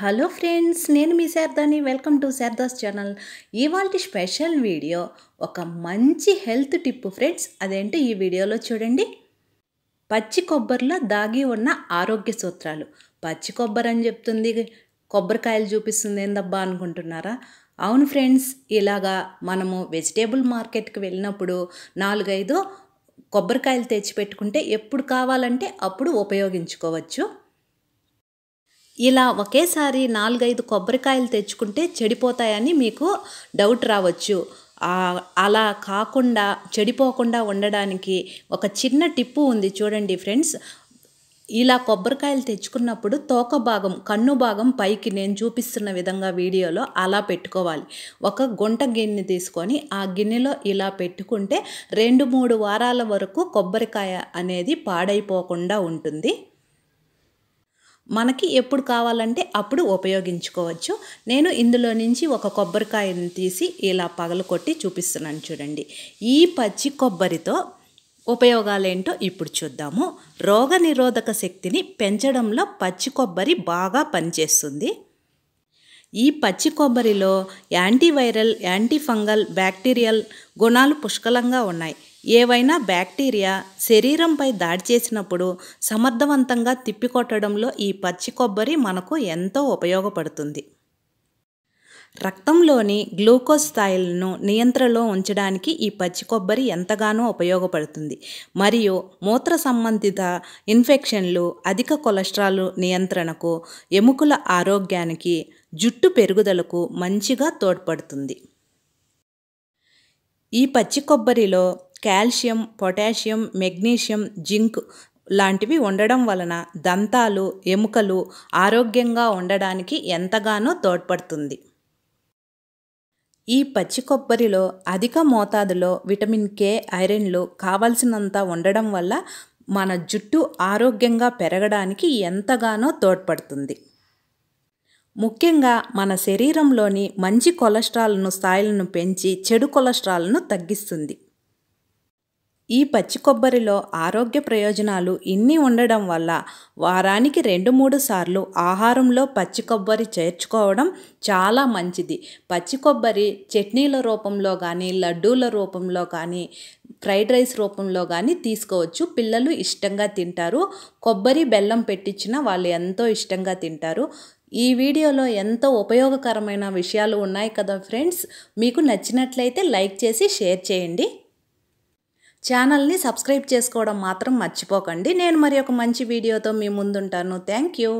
hello friends నేను మీ శారదాని వెల్కమ్ టు శారదాస్ ఛానల్ ఇవాళ స్పెషల్ వీడియో ఒక మంచి హెల్త్ టిప్ ఫ్రెండ్స్ అదేంటో ఈ వీడియోలో చూడండి పచ్చి కొబ్బరిలో దాగి ఉన్న ఆరోగ్య సూత్రాలు పచ్చి కొబ్బరి అని చెప్తుంది కొబ్బరికాయలు చూపిస్తుంది ఏందబ్బా అనుకుంటున్నారా అవును ఫ్రెండ్స్ ఇలాగా మనము వెజిటేబుల్ మార్కెట్కి వెళ్ళినప్పుడు నాలుగైదు కొబ్బరికాయలు తెచ్చిపెట్టుకుంటే ఎప్పుడు కావాలంటే అప్పుడు ఉపయోగించుకోవచ్చు ఇలా ఒకేసారి నాలుగైదు కొబ్బరికాయలు తెచ్చుకుంటే చెడిపోతాయని మీకు డౌట్ రావచ్చు అలా కాకుండా చెడిపోకుండా ఉండడానికి ఒక చిన్న టిప్పు ఉంది చూడండి ఫ్రెండ్స్ ఇలా కొబ్బరికాయలు తెచ్చుకున్నప్పుడు తోక భాగం కన్ను భాగం పైకి నేను చూపిస్తున్న విధంగా వీడియోలో అలా పెట్టుకోవాలి ఒక గుంట గిన్నె తీసుకొని ఆ గిన్నెలో ఇలా పెట్టుకుంటే రెండు మూడు వారాల వరకు కొబ్బరికాయ అనేది పాడైపోకుండా ఉంటుంది మనకి ఎప్పుడు కావాలంటే అప్పుడు ఉపయోగించుకోవచ్చు నేను ఇందులో నుంచి ఒక కొబ్బరికాయను తీసి ఇలా పగలు కొట్టి చూపిస్తున్నాను చూడండి ఈ పచ్చి కొబ్బరితో ఉపయోగాలేంటో ఇప్పుడు చూద్దాము రోగనిరోధక శక్తిని పెంచడంలో పచ్చి కొబ్బరి బాగా పనిచేస్తుంది ఈ పచ్చి కొబ్బరిలో యాంటీవైరల్ యాంటీఫంగల్ బ్యాక్టీరియల్ గుణాలు పుష్కలంగా ఉన్నాయి ఏవైనా బ్యాక్టీరియా శరీరంపై దాడి చేసినప్పుడు సమర్థవంతంగా తిప్పికొట్టడంలో ఈ పచ్చి కొబ్బరి మనకు ఎంతో ఉపయోగపడుతుంది రక్తంలోని గ్లూకోజ్ స్థాయిలను నియంత్రణలో ఉంచడానికి ఈ పచ్చి కొబ్బరి ఎంతగానో ఉపయోగపడుతుంది మరియు మూత్ర సంబంధిత ఇన్ఫెక్షన్లు అధిక కొలెస్ట్రాల్ నియంత్రణకు ఎముకల ఆరోగ్యానికి జుట్టు పెరుగుదలకు మంచిగా తోడ్పడుతుంది ఈ పచ్చి కొబ్బరిలో కాల్షియం పొటాషియం మెగ్నీషియం జింక్ లాంటివి ఉండడం వలన దంతాలు ఎముకలు ఆరోగ్యంగా ఉండడానికి ఎంతగానో తోడ్పడుతుంది ఈ పచ్చి కొబ్బరిలో అధిక మోతాదులో విటమిన్ కే ఐరన్లు కావలసినంత ఉండడం వల్ల మన జుట్టు ఆరోగ్యంగా పెరగడానికి ఎంతగానో తోడ్పడుతుంది ముఖ్యంగా మన శరీరంలోని మంచి కొలెస్ట్రాల్ను స్థాయిలను పెంచి చెడు కొలెస్ట్రాల్ను తగ్గిస్తుంది ఈ పచ్చి కొబ్బరిలో ఆరోగ్య ప్రయోజనాలు ఇన్ని ఉండడం వల్ల వారానికి రెండు మూడు సార్లు ఆహారంలో పచ్చి కొబ్బరి చేర్చుకోవడం చాలా మంచిది పచ్చి కొబ్బరి చట్నీల రూపంలో కానీ లడ్డూల రూపంలో కానీ ఫ్రైడ్ రైస్ రూపంలో కానీ తీసుకోవచ్చు పిల్లలు ఇష్టంగా తింటారు కొబ్బరి బెల్లం పెట్టించిన వాళ్ళు ఎంతో ఇష్టంగా తింటారు ఈ వీడియోలో ఎంతో ఉపయోగకరమైన విషయాలు ఉన్నాయి కదా ఫ్రెండ్స్ మీకు నచ్చినట్లయితే లైక్ చేసి షేర్ చేయండి ఛానల్ని సబ్స్క్రైబ్ చేసుకోవడం మాత్రం మర్చిపోకండి నేను మరి ఒక మంచి వీడియోతో మీ ముందుంటాను థ్యాంక్ యూ